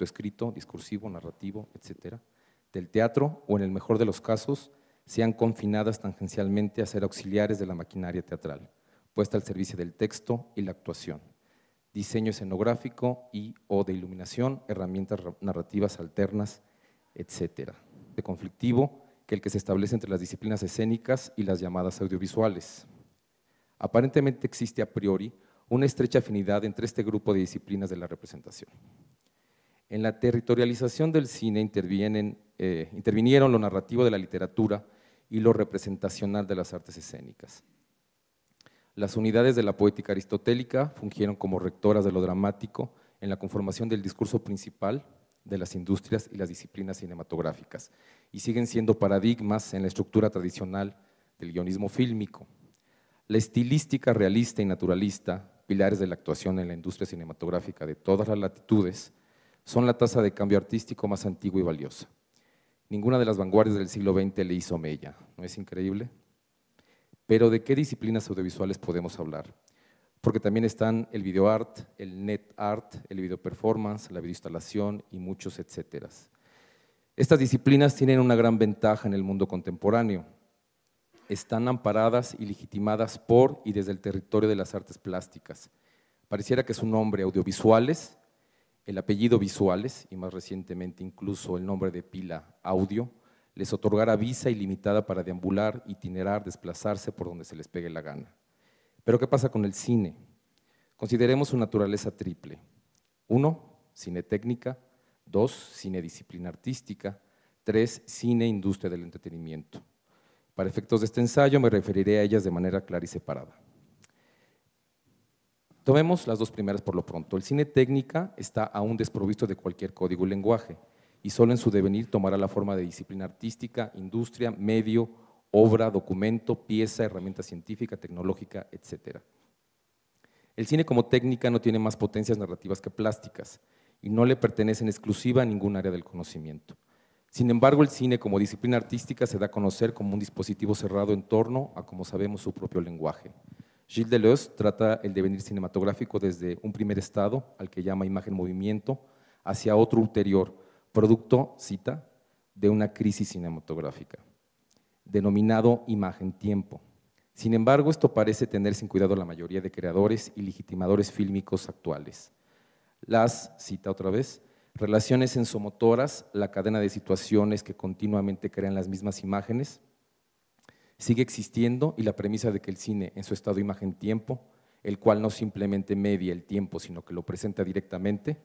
escrito, discursivo, narrativo, etcétera, del teatro o en el mejor de los casos sean confinadas tangencialmente a ser auxiliares de la maquinaria teatral, puesta al servicio del texto y la actuación, diseño escenográfico y o de iluminación, herramientas narrativas alternas, etcétera. De conflictivo que el que se establece entre las disciplinas escénicas y las llamadas audiovisuales. Aparentemente existe a priori una estrecha afinidad entre este grupo de disciplinas de la representación. En la territorialización del cine intervienen, eh, intervinieron lo narrativo de la literatura y lo representacional de las artes escénicas. Las unidades de la poética aristotélica fungieron como rectoras de lo dramático en la conformación del discurso principal de las industrias y las disciplinas cinematográficas y siguen siendo paradigmas en la estructura tradicional del guionismo fílmico. La estilística realista y naturalista, pilares de la actuación en la industria cinematográfica de todas las latitudes, son la tasa de cambio artístico más antigua y valiosa. Ninguna de las vanguardias del siglo XX le hizo mella, ¿no es increíble? Pero ¿de qué disciplinas audiovisuales podemos hablar? Porque también están el videoart, el net art, el video performance, la videoinstalación y muchos etcétera. Estas disciplinas tienen una gran ventaja en el mundo contemporáneo. Están amparadas y legitimadas por y desde el territorio de las artes plásticas. Pareciera que su nombre, audiovisuales, el apellido Visuales, y más recientemente incluso el nombre de pila Audio, les otorgará visa ilimitada para deambular, itinerar, desplazarse por donde se les pegue la gana. Pero ¿qué pasa con el cine? Consideremos su naturaleza triple. Uno, cine técnica. Dos, cine disciplina artística. Tres, cine industria del entretenimiento. Para efectos de este ensayo me referiré a ellas de manera clara y separada. Tomemos las dos primeras por lo pronto. El cine técnica está aún desprovisto de cualquier código y lenguaje y solo en su devenir tomará la forma de disciplina artística, industria, medio, obra, documento, pieza, herramienta científica, tecnológica, etc. El cine como técnica no tiene más potencias narrativas que plásticas y no le pertenece en exclusiva a ningún área del conocimiento. Sin embargo, el cine como disciplina artística se da a conocer como un dispositivo cerrado en torno a, como sabemos, su propio lenguaje. Gilles Deleuze trata el devenir cinematográfico desde un primer estado, al que llama imagen-movimiento, hacia otro ulterior, producto, cita, de una crisis cinematográfica, denominado imagen-tiempo. Sin embargo, esto parece tener sin cuidado la mayoría de creadores y legitimadores fílmicos actuales. Las, cita otra vez, relaciones ensomotoras, la cadena de situaciones que continuamente crean las mismas imágenes, sigue existiendo y la premisa de que el cine, en su estado imagen-tiempo, el cual no simplemente media el tiempo, sino que lo presenta directamente,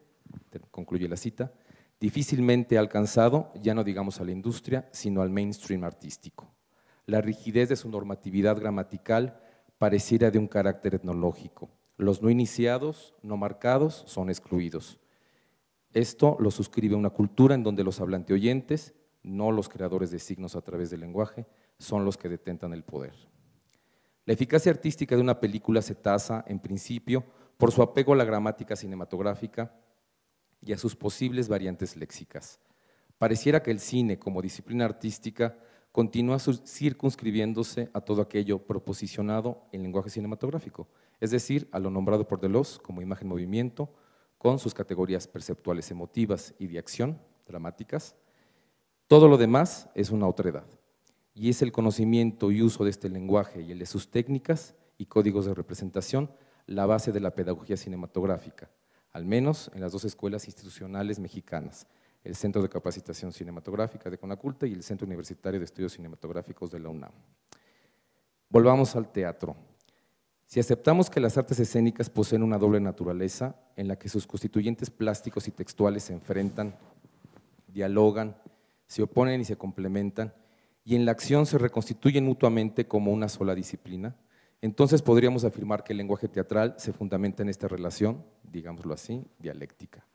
concluye la cita, difícilmente ha alcanzado, ya no digamos a la industria, sino al mainstream artístico. La rigidez de su normatividad gramatical pareciera de un carácter etnológico. Los no iniciados, no marcados, son excluidos. Esto lo suscribe una cultura en donde los hablante oyentes, no los creadores de signos a través del lenguaje, son los que detentan el poder. La eficacia artística de una película se tasa, en principio, por su apego a la gramática cinematográfica y a sus posibles variantes léxicas. Pareciera que el cine, como disciplina artística, continúa circunscribiéndose a todo aquello proposicionado en lenguaje cinematográfico, es decir, a lo nombrado por Deleuze como imagen-movimiento, con sus categorías perceptuales emotivas y de acción, dramáticas. Todo lo demás es una otra edad y es el conocimiento y uso de este lenguaje y el de sus técnicas y códigos de representación la base de la pedagogía cinematográfica, al menos en las dos escuelas institucionales mexicanas, el Centro de Capacitación Cinematográfica de Conaculta y el Centro Universitario de Estudios Cinematográficos de la UNAM. Volvamos al teatro. Si aceptamos que las artes escénicas poseen una doble naturaleza en la que sus constituyentes plásticos y textuales se enfrentan, dialogan, se oponen y se complementan, y en la acción se reconstituyen mutuamente como una sola disciplina, entonces podríamos afirmar que el lenguaje teatral se fundamenta en esta relación, digámoslo así, dialéctica.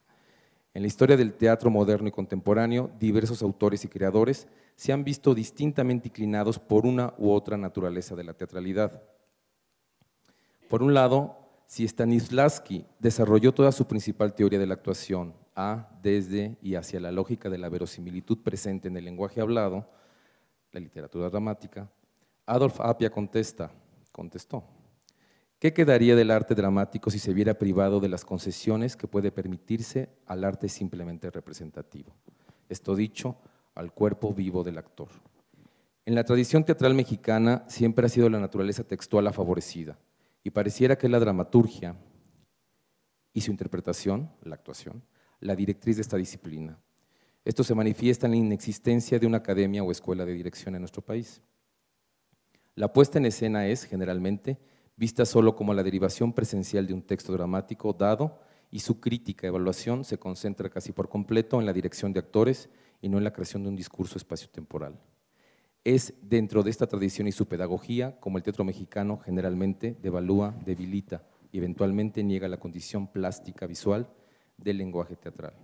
En la historia del teatro moderno y contemporáneo, diversos autores y creadores se han visto distintamente inclinados por una u otra naturaleza de la teatralidad. Por un lado, si Stanislavski desarrolló toda su principal teoría de la actuación, a, desde y hacia la lógica de la verosimilitud presente en el lenguaje hablado, la literatura dramática, Adolf Apia contesta, contestó, ¿qué quedaría del arte dramático si se viera privado de las concesiones que puede permitirse al arte simplemente representativo? Esto dicho, al cuerpo vivo del actor. En la tradición teatral mexicana siempre ha sido la naturaleza textual la favorecida y pareciera que la dramaturgia y su interpretación, la actuación, la directriz de esta disciplina. Esto se manifiesta en la inexistencia de una academia o escuela de dirección en nuestro país. La puesta en escena es, generalmente, vista solo como la derivación presencial de un texto dramático dado y su crítica evaluación se concentra casi por completo en la dirección de actores y no en la creación de un discurso espaciotemporal. Es dentro de esta tradición y su pedagogía como el teatro mexicano generalmente devalúa, debilita y eventualmente niega la condición plástica visual del lenguaje teatral.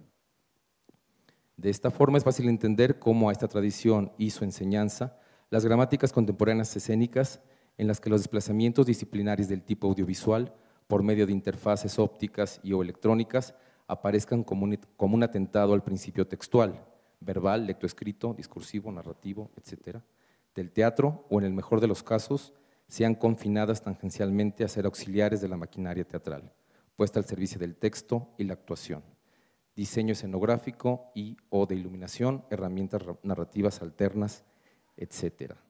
De esta forma es fácil entender cómo a esta tradición y su enseñanza las gramáticas contemporáneas escénicas en las que los desplazamientos disciplinares del tipo audiovisual por medio de interfaces ópticas y o electrónicas aparezcan como un, atentado al principio textual, verbal, lectoescrito, discursivo, narrativo, etcétera, del teatro o en el mejor de los casos sean confinadas tangencialmente a ser auxiliares de la maquinaria teatral, puesta al servicio del texto y la actuación diseño escenográfico y o de iluminación, herramientas narrativas alternas, etcétera.